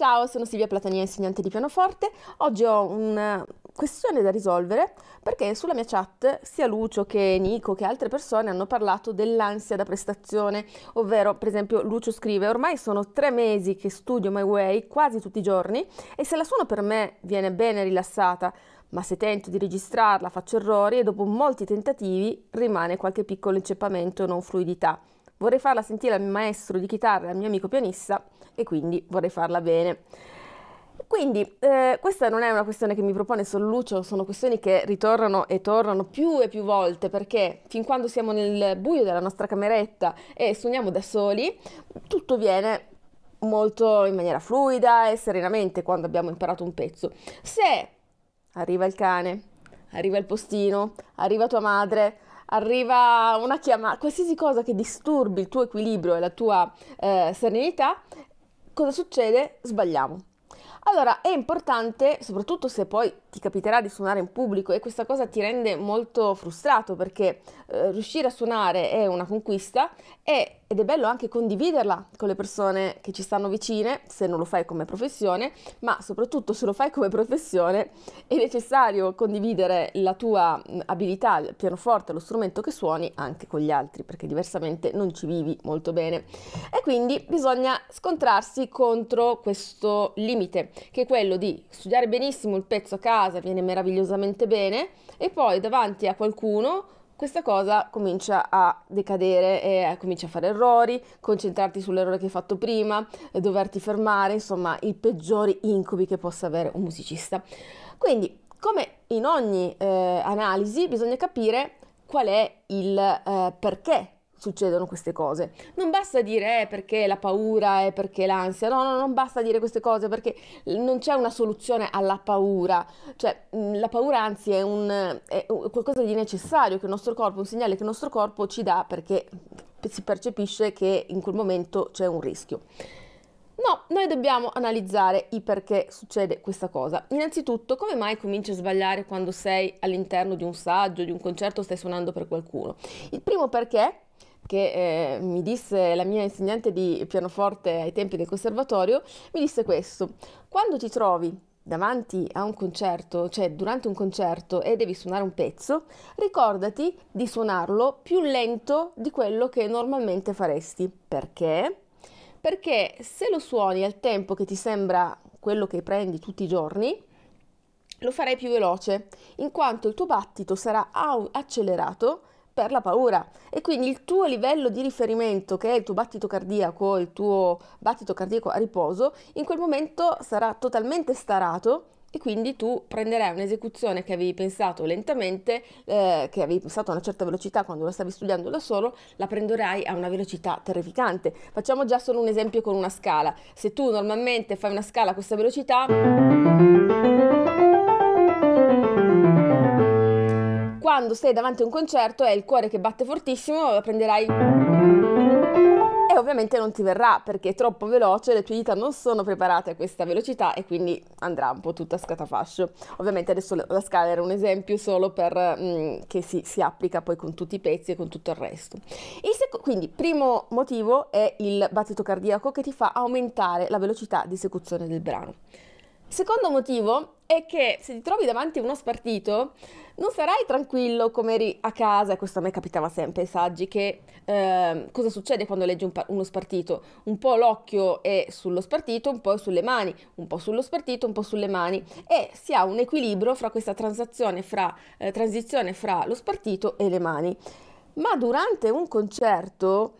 Ciao, sono Silvia Platania, insegnante di pianoforte. Oggi ho una eh, questione da risolvere perché sulla mia chat sia Lucio che Nico che altre persone hanno parlato dell'ansia da prestazione, ovvero per esempio Lucio scrive ormai sono tre mesi che studio My Way quasi tutti i giorni e se la suono per me viene bene rilassata, ma se tento di registrarla faccio errori e dopo molti tentativi rimane qualche piccolo inceppamento o non fluidità. Vorrei farla sentire al mio maestro di chitarra e al mio amico pianista e quindi vorrei farla bene. Quindi eh, questa non è una questione che mi propone solo Lucio, sono questioni che ritornano e tornano più e più volte perché fin quando siamo nel buio della nostra cameretta e suoniamo da soli, tutto viene molto in maniera fluida e serenamente quando abbiamo imparato un pezzo. Se arriva il cane, arriva il postino, arriva tua madre, arriva una chiamata, qualsiasi cosa che disturbi il tuo equilibrio e la tua eh, serenità, cosa succede? Sbagliamo. Allora è importante, soprattutto se poi ti capiterà di suonare in pubblico e questa cosa ti rende molto frustrato perché eh, riuscire a suonare è una conquista e, ed è bello anche condividerla con le persone che ci stanno vicine, se non lo fai come professione, ma soprattutto se lo fai come professione è necessario condividere la tua abilità, il pianoforte, lo strumento che suoni anche con gli altri perché diversamente non ci vivi molto bene. E quindi bisogna scontrarsi contro questo limite che è quello di studiare benissimo il pezzo a casa, casa viene meravigliosamente bene e poi davanti a qualcuno questa cosa comincia a decadere e comincia a fare errori, concentrarti sull'errore che hai fatto prima, eh, doverti fermare, insomma i peggiori incubi che possa avere un musicista. Quindi, come in ogni eh, analisi, bisogna capire qual è il eh, perché succedono queste cose. Non basta dire eh, perché la paura è perché l'ansia, no, no, non basta dire queste cose perché non c'è una soluzione alla paura, cioè mm, la paura anzi è, un, è qualcosa di necessario che il nostro corpo, un segnale che il nostro corpo ci dà perché si percepisce che in quel momento c'è un rischio. No, noi dobbiamo analizzare i perché succede questa cosa. Innanzitutto, come mai cominci a sbagliare quando sei all'interno di un saggio, di un concerto, stai suonando per qualcuno? Il primo perché è che eh, mi disse la mia insegnante di pianoforte ai tempi del conservatorio, mi disse questo, quando ti trovi davanti a un concerto, cioè durante un concerto e devi suonare un pezzo, ricordati di suonarlo più lento di quello che normalmente faresti. Perché? Perché se lo suoni al tempo che ti sembra quello che prendi tutti i giorni, lo farai più veloce, in quanto il tuo battito sarà accelerato per la paura. E quindi il tuo livello di riferimento, che è il tuo battito cardiaco, il tuo battito cardiaco a riposo, in quel momento sarà totalmente starato e quindi tu prenderai un'esecuzione che avevi pensato lentamente, eh, che avevi pensato a una certa velocità quando lo stavi studiando da solo, la prenderai a una velocità terrificante. Facciamo già solo un esempio con una scala. Se tu normalmente fai una scala a questa velocità quando sei davanti a un concerto e hai il cuore che batte fortissimo, prenderai... E ovviamente non ti verrà perché è troppo veloce, le tue dita non sono preparate a questa velocità e quindi andrà un po' tutta a scatafascio. Ovviamente adesso la scala era un esempio solo per, mh, mm, che si, si, applica poi con tutti i pezzi e con tutto il resto. Il seco- quindi primo motivo è il battito cardiaco che ti fa aumentare la velocità di esecuzione del brano. Secondo motivo è che se ti trovi davanti a uno spartito non sarai tranquillo come eri a casa, e questo a me capitava sempre, ai saggi, che eh, cosa succede quando leggi un uno spartito? Un po' l'occhio è sullo spartito, un po' sulle mani, un po' sullo spartito, un po' sulle mani e si ha un equilibrio fra questa fra, eh, transizione fra lo spartito e le mani. Ma durante un concerto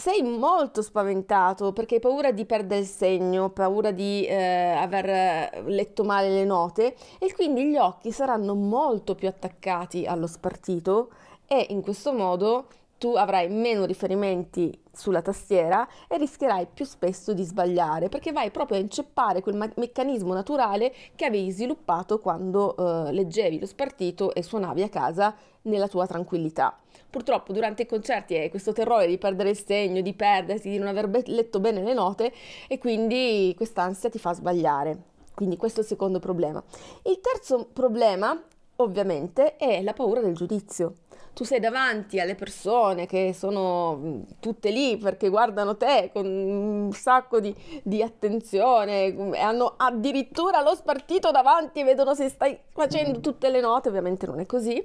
sei molto spaventato perché hai paura di perdere il segno, paura di eh, aver eh, letto male le note e quindi gli occhi saranno molto più attaccati allo spartito e in questo modo tu avrai meno riferimenti sulla tastiera e rischierai più spesso di sbagliare perché vai proprio a inceppare quel ma- meccanismo naturale che avevi sviluppato quando eh, leggevi lo spartito e suonavi a casa nella tua tranquillità. Purtroppo durante i concerti hai eh, questo terrore di perdere il segno, di perdersi, di non aver be- letto bene le note e quindi quest'ansia ti fa sbagliare. Quindi questo è il secondo problema. Il terzo problema, ovviamente, è la paura del giudizio tu sei davanti alle persone che sono mm, tutte lì perché guardano te con un sacco di, di attenzione, mm, hanno addirittura lo spartito davanti e vedono se stai facendo mm. tutte le note, ovviamente non è così,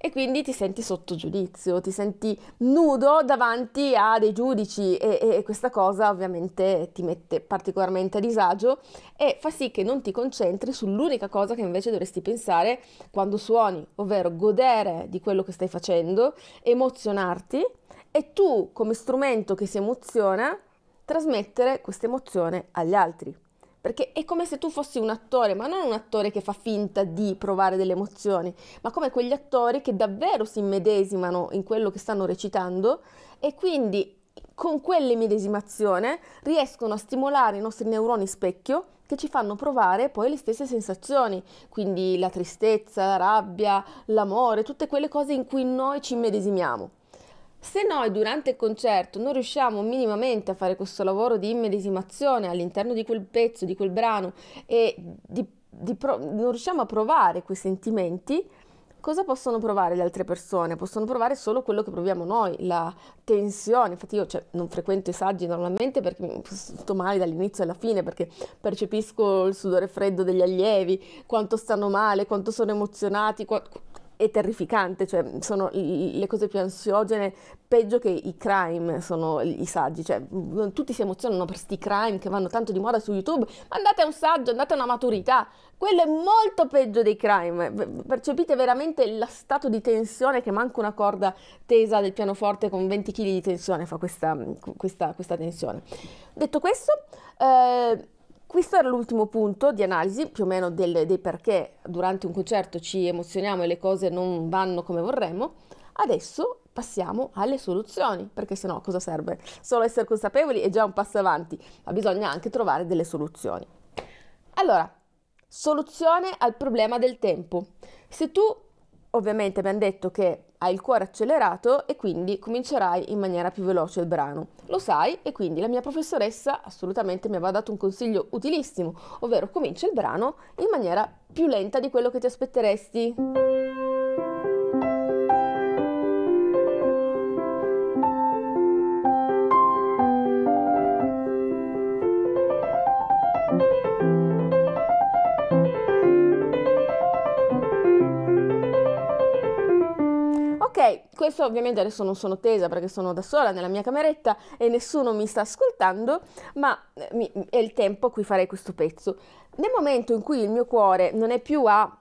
e quindi ti senti sotto giudizio, ti senti nudo davanti a dei giudici e, e questa cosa ovviamente ti mette particolarmente a disagio e fa sì che non ti concentri sull'unica cosa che invece dovresti pensare quando suoni, ovvero godere di quello che stai facendo facendo, emozionarti e tu come strumento che si emoziona trasmettere questa emozione agli altri. Perché è come se tu fossi un attore, ma non un attore che fa finta di provare delle emozioni, ma come quegli attori che davvero si immedesimano in quello che stanno recitando e quindi con quell'immedesimazione riescono a stimolare i nostri neuroni specchio che ci fanno provare poi le stesse sensazioni, quindi la tristezza, la rabbia, l'amore, tutte quelle cose in cui noi ci medesimiamo. Se noi durante il concerto non riusciamo minimamente a fare questo lavoro di immedesimazione all'interno di quel pezzo, di quel brano e di, di pro- non riusciamo a provare quei sentimenti, cosa possono provare le altre persone? Possono provare solo quello che proviamo noi, la tensione. Infatti io cioè, non frequento i saggi normalmente perché mi sto male dall'inizio alla fine, perché percepisco il sudore freddo degli allievi, quanto stanno male, quanto sono emozionati, qu- è terrificante, cioè sono le cose più ansiogene, peggio che i crime sono i saggi, cioè tutti si emozionano per sti crime che vanno tanto di moda su YouTube, andate a un saggio, andate a una maturità, quello è molto peggio dei crime, percepite veramente lo stato di tensione che manca una corda tesa del pianoforte con 20 kg di tensione fa questa, questa, questa tensione. Detto questo, eh, questo era l'ultimo punto di analisi più o meno del, dei perché durante un concerto ci emozioniamo e le cose non vanno come vorremmo. Adesso passiamo alle soluzioni, perché sennò cosa serve? Solo essere consapevoli è già un passo avanti, ma bisogna anche trovare delle soluzioni. Allora, soluzione al problema del tempo. Se tu, ovviamente abbiamo detto che hai il cuore accelerato e quindi comincerai in maniera più veloce il brano. Lo sai e quindi la mia professoressa assolutamente mi aveva dato un consiglio utilissimo, ovvero comincia il brano in maniera più lenta di quello che ti aspetteresti. Questo ovviamente adesso non sono tesa perché sono da sola nella mia cameretta e nessuno mi sta ascoltando, ma eh, mi, è il tempo a cui farei questo pezzo. Nel momento in cui il mio cuore non è più a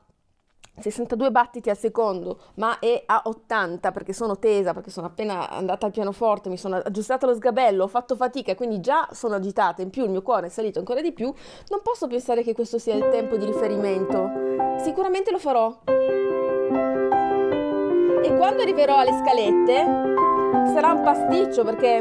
62 battiti al secondo, ma è a 80 perché sono tesa, perché sono appena andata al pianoforte, mi sono aggiustata lo sgabello, ho fatto fatica, quindi già sono agitata, in più il mio cuore è salito ancora di più, non posso pensare che questo sia il tempo di riferimento. Sicuramente lo farò quindi quando arriverò alle scalette sarà un pasticcio perché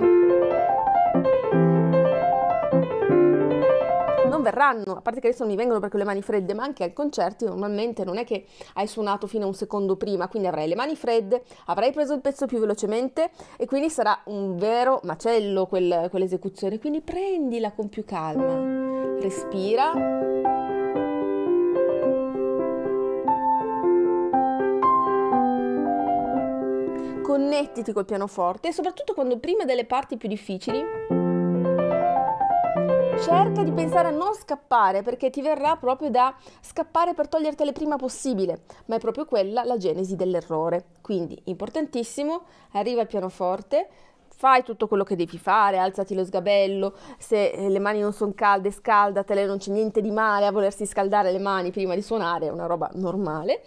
non verranno, a parte che adesso non mi vengono perché ho le mani fredde, ma anche ai concerti normalmente non è che hai suonato fino a un secondo prima, quindi avrai le mani fredde, avrai preso il pezzo più velocemente e quindi sarà un vero macello quel, quell'esecuzione, quindi prendila con più calma, respira connettiti col pianoforte e soprattutto quando prima delle parti più difficili cerca di pensare a non scappare perché ti verrà proprio da scappare per togliertele prima possibile, ma è proprio quella la genesi dell'errore. Quindi importantissimo, arriva al pianoforte, fai tutto quello che devi fare, alzati lo sgabello, se eh, le mani non sono calde scaldatele, non c'è niente di male a volersi scaldare le mani prima di suonare, è una roba normale.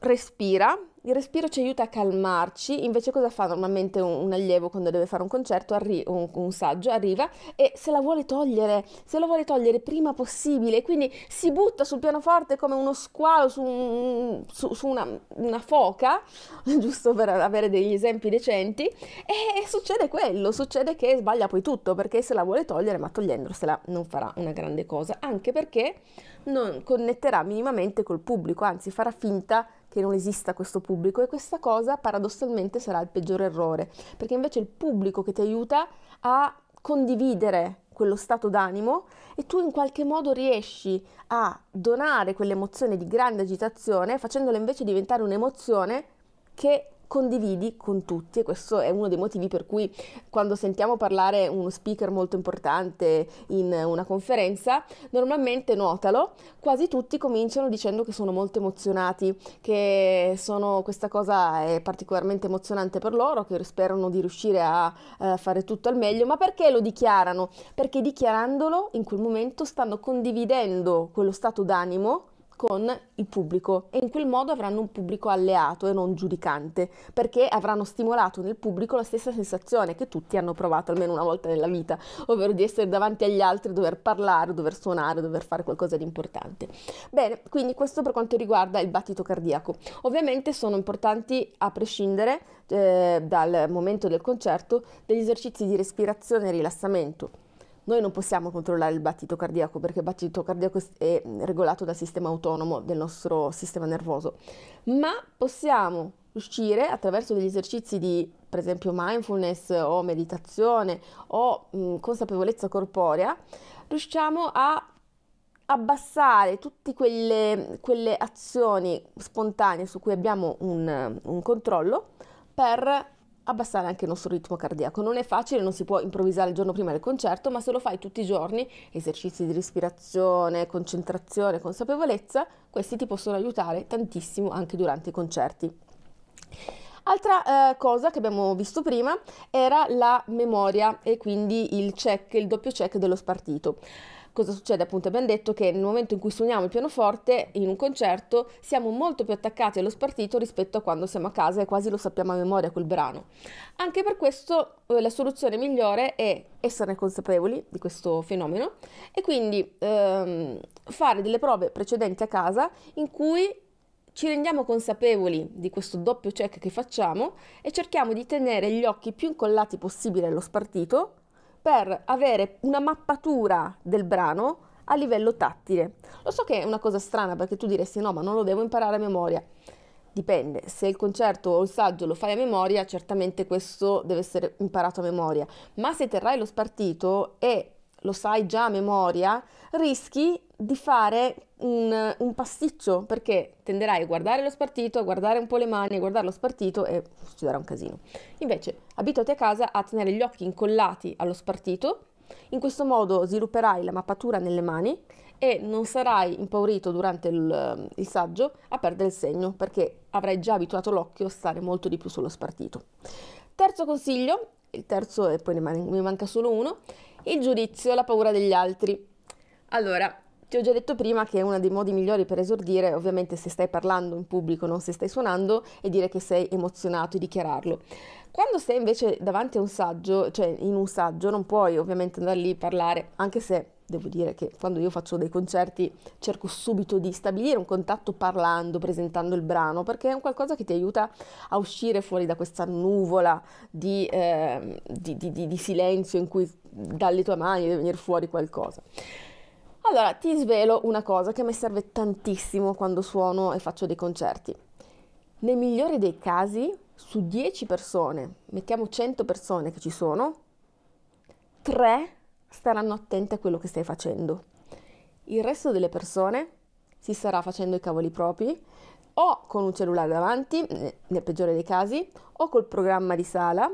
Respira, il respiro ci aiuta a calmarci, invece cosa fa normalmente un, un allievo quando deve fare un concerto, arri- un, un, saggio, arriva e se la vuole togliere, se la vuole togliere prima possibile, quindi si butta sul pianoforte come uno squalo su, un, su, su una, una, foca, giusto per avere degli esempi decenti, e, succede quello, succede che sbaglia poi tutto, perché se la vuole togliere, ma togliendosela non farà una grande cosa, anche perché non connetterà minimamente col pubblico, anzi farà finta di che non esista questo pubblico e questa cosa paradossalmente sarà il peggior errore, perché invece è il pubblico che ti aiuta a condividere quello stato d'animo e tu in qualche modo riesci a donare quell'emozione di grande agitazione facendola invece diventare un'emozione che condividi con tutti e questo è uno dei motivi per cui quando sentiamo parlare uno speaker molto importante in una conferenza, normalmente notalo, quasi tutti cominciano dicendo che sono molto emozionati, che sono, questa cosa è particolarmente emozionante per loro, che sperano di riuscire a eh, fare tutto al meglio, ma perché lo dichiarano? Perché dichiarandolo in quel momento stanno condividendo quello stato d'animo con il pubblico e in quel modo avranno un pubblico alleato e non giudicante, perché avranno stimolato nel pubblico la stessa sensazione che tutti hanno provato almeno una volta nella vita, ovvero di essere davanti agli altri, dover parlare, dover suonare, dover fare qualcosa di importante. Bene, quindi questo per quanto riguarda il battito cardiaco. Ovviamente sono importanti a prescindere eh, dal momento del concerto degli esercizi di respirazione e rilassamento noi non possiamo controllare il battito cardiaco perché il battito cardiaco è mm, regolato dal sistema autonomo del nostro sistema nervoso, ma possiamo uscire attraverso degli esercizi di per esempio mindfulness o meditazione o mh, mm, consapevolezza corporea, riusciamo a abbassare tutte quelle, quelle azioni spontanee su cui abbiamo un, un controllo per abbassare anche il nostro ritmo cardiaco. Non è facile, non si può improvvisare il giorno prima del concerto, ma se lo fai tutti i giorni, esercizi di respirazione, concentrazione, consapevolezza, questi ti possono aiutare tantissimo anche durante i concerti. Altra eh, cosa che abbiamo visto prima era la memoria e quindi il check, il doppio check dello spartito cosa succede? Appunto abbiamo detto che nel momento in cui suoniamo il pianoforte in un concerto siamo molto più attaccati allo spartito rispetto a quando siamo a casa e quasi lo sappiamo a memoria quel brano. Anche per questo eh, la soluzione migliore è esserne consapevoli di questo fenomeno e quindi ehm, fare delle prove precedenti a casa in cui ci rendiamo consapevoli di questo doppio check che facciamo e cerchiamo di tenere gli occhi più incollati possibile allo spartito per avere una mappatura del brano a livello tattile. Lo so che è una cosa strana perché tu diresti no, ma non lo devo imparare a memoria. Dipende, se il concerto o il saggio lo fai a memoria, certamente questo deve essere imparato a memoria, ma se terrai lo spartito e lo sai già a memoria, rischi di fare un, un, pasticcio, perché tenderai a guardare lo spartito, a guardare un po' le mani, a guardare lo spartito e succederà un casino. Invece, abituati a casa a tenere gli occhi incollati allo spartito, in questo modo svilupperai la mappatura nelle mani e non sarai impaurito durante il, il saggio a perdere il segno, perché avrai già abituato l'occhio a stare molto di più sullo spartito. Terzo consiglio, il terzo e poi ne man- mi manca solo uno, il giudizio, la paura degli altri. Allora, ti ho già detto prima che uno dei modi migliori per esordire, ovviamente se stai parlando in pubblico, non se stai suonando, è dire che sei emozionato e dichiararlo. Quando sei invece davanti a un saggio, cioè in un saggio, non puoi ovviamente andare lì a parlare, anche se devo dire che quando io faccio dei concerti cerco subito di stabilire un contatto parlando, presentando il brano, perché è un qualcosa che ti aiuta a uscire fuori da questa nuvola di, eh, di, di, di silenzio in cui dalle tue mani deve venire fuori qualcosa. Allora, ti svelo una cosa che mi serve tantissimo quando suono e faccio dei concerti. Nel migliore dei casi, su 10 persone, mettiamo 100 persone che ci sono, 3 staranno attente a quello che stai facendo. Il resto delle persone si starà facendo i cavoli propri, o con un cellulare davanti, nel peggiore dei casi, o col programma di sala,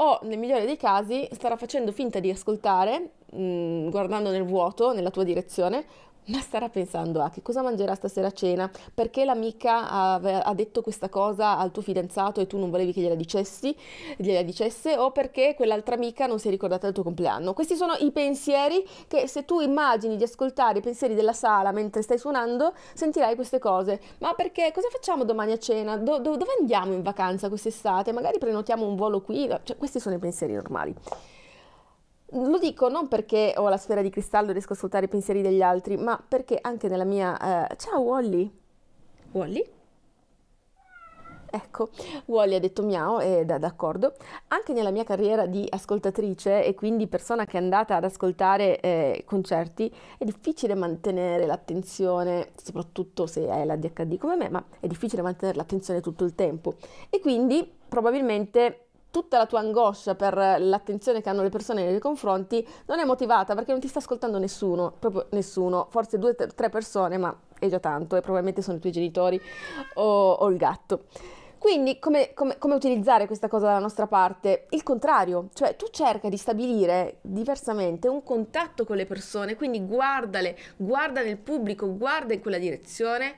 o nel migliore dei casi starà facendo finta di ascoltare, mh, mm, guardando nel vuoto, nella tua direzione, ma starà pensando a che cosa mangerà stasera a cena, perché l'amica ha, ha, detto questa cosa al tuo fidanzato e tu non volevi che gliela, dicessi, gliela dicesse, o perché quell'altra amica non si è ricordata del tuo compleanno. Questi sono i pensieri che se tu immagini di ascoltare i pensieri della sala mentre stai suonando, sentirai queste cose. Ma perché cosa facciamo domani a cena? Do, do, dove andiamo in vacanza quest'estate? Magari prenotiamo un volo qui? Cioè, questi sono i pensieri normali. Lo dico non perché ho la sfera di cristallo e riesco a ascoltare i pensieri degli altri, ma perché anche nella mia... Eh... Ciao Wally! Wally? Ecco, Wally ha detto miau è d'accordo. Anche nella mia carriera di ascoltatrice e quindi persona che è andata ad ascoltare eh, concerti, è difficile mantenere l'attenzione, soprattutto se hai la DHD come me, ma è difficile mantenere l'attenzione tutto il tempo. E quindi probabilmente tutta la tua angoscia per l'attenzione che hanno le persone nei tuoi confronti non è motivata perché non ti sta ascoltando nessuno, proprio nessuno, forse due o tre persone, ma è già tanto e probabilmente sono i tuoi genitori o, o il gatto. Quindi come, come, come, utilizzare questa cosa dalla nostra parte? Il contrario, cioè tu cerca di stabilire diversamente un contatto con le persone, quindi guardale, guarda nel pubblico, guarda in quella direzione,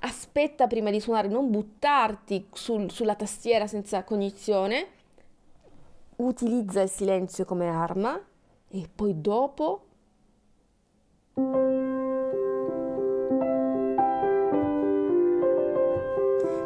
aspetta prima di suonare, non buttarti sul, sulla tastiera senza cognizione utilizza il silenzio come arma e poi dopo...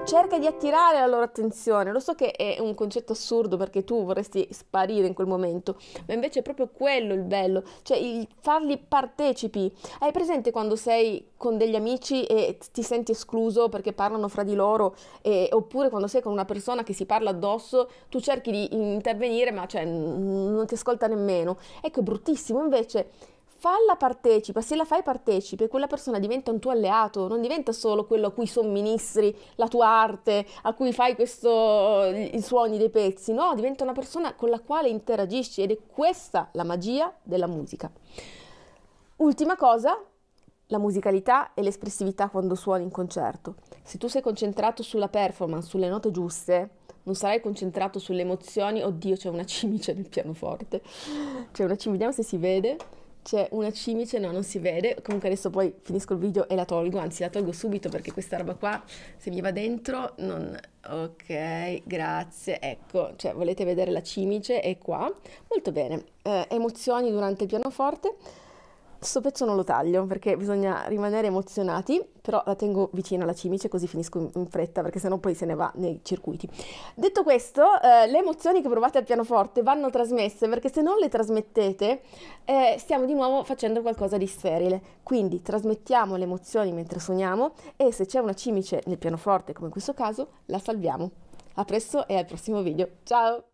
cerca di attirare la loro attenzione. Lo so che è un concetto assurdo perché tu vorresti sparire in quel momento, ma invece è proprio quello il bello, cioè il farli partecipi. Hai presente quando sei con degli amici e ti senti escluso perché parlano fra di loro, e, oppure quando sei con una persona che si parla addosso, tu cerchi di intervenire ma cioè, non ti ascolta nemmeno. Ecco, è bruttissimo invece falla partecipa, se la fai partecipe, quella persona diventa un tuo alleato, non diventa solo quello a cui somministri la tua arte, a cui fai questo, i suoni dei pezzi, no, diventa una persona con la quale interagisci ed è questa la magia della musica. Ultima cosa, la musicalità e l'espressività quando suoni in concerto. Se tu sei concentrato sulla performance, sulle note giuste, non sarai concentrato sulle emozioni, oddio c'è una cimice nel pianoforte, c'è una cimice, vediamo se si vede, c'è una cimice, no non si vede, comunque adesso poi finisco il video e la tolgo, anzi la tolgo subito perché questa roba qua se mi va dentro non... ok, grazie, ecco, cioè volete vedere la cimice, è qua, molto bene, eh, emozioni durante il pianoforte, Sto pezzo non lo taglio perché bisogna rimanere emozionati, però la tengo vicino alla cimice così finisco in fretta perché sennò poi se ne va nei circuiti. Detto questo, eh, le emozioni che provate al pianoforte vanno trasmesse perché se non le trasmettete eh, stiamo di nuovo facendo qualcosa di sterile. Quindi trasmettiamo le emozioni mentre suoniamo e se c'è una cimice nel pianoforte, come in questo caso, la salviamo. A presto e al prossimo video. Ciao!